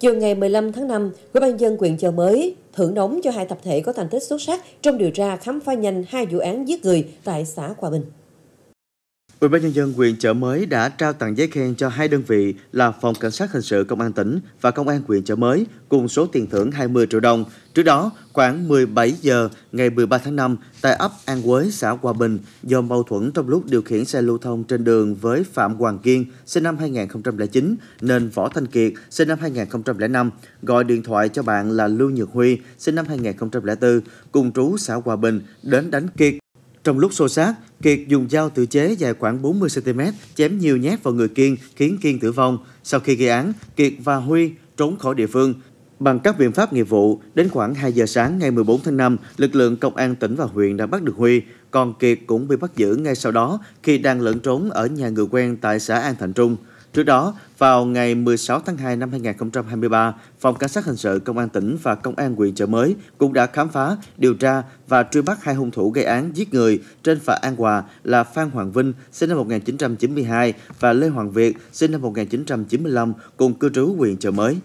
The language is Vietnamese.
Chiều ngày 15 tháng 5, Ủy ban dân quyền chợ mới thưởng nóng cho hai tập thể có thành tích xuất sắc trong điều tra khám phá nhanh hai vụ án giết người tại xã Hòa Bình. Ủy ban nhân dân huyện Chợ Mới đã trao tặng giấy khen cho hai đơn vị là Phòng Cảnh sát Hình sự Công an tỉnh và Công an huyện Chợ Mới cùng số tiền thưởng 20 triệu đồng. Trước đó, khoảng 17 giờ ngày 13 tháng 5, tại ấp An Quế, xã Hòa Bình, do mâu thuẫn trong lúc điều khiển xe lưu thông trên đường với Phạm Hoàng Kiên, sinh năm 2009, nên Võ Thanh Kiệt, sinh năm 2005, gọi điện thoại cho bạn là Lưu Nhược Huy, sinh năm 2004, cùng trú xã Hòa Bình, đến đánh Kiệt trong lúc xô xát, Kiệt dùng dao tự chế dài khoảng 40cm chém nhiều nhát vào người Kiên khiến Kiên tử vong. Sau khi gây án, Kiệt và Huy trốn khỏi địa phương. Bằng các biện pháp nghiệp vụ, đến khoảng 2 giờ sáng ngày 14 tháng 5, lực lượng công an tỉnh và huyện đã bắt được Huy, còn Kiệt cũng bị bắt giữ ngay sau đó khi đang lẫn trốn ở nhà người quen tại xã An Thạnh Trung. Trước đó, vào ngày 16 tháng 2 năm 2023, Phòng Cảnh sát Hình sự Công an tỉnh và Công an huyện Chợ Mới cũng đã khám phá, điều tra và truy bắt hai hung thủ gây án giết người trên phà An Hòa là Phan Hoàng Vinh, sinh năm 1992 và Lê Hoàng Việt, sinh năm 1995, cùng cư trú huyện Chợ Mới.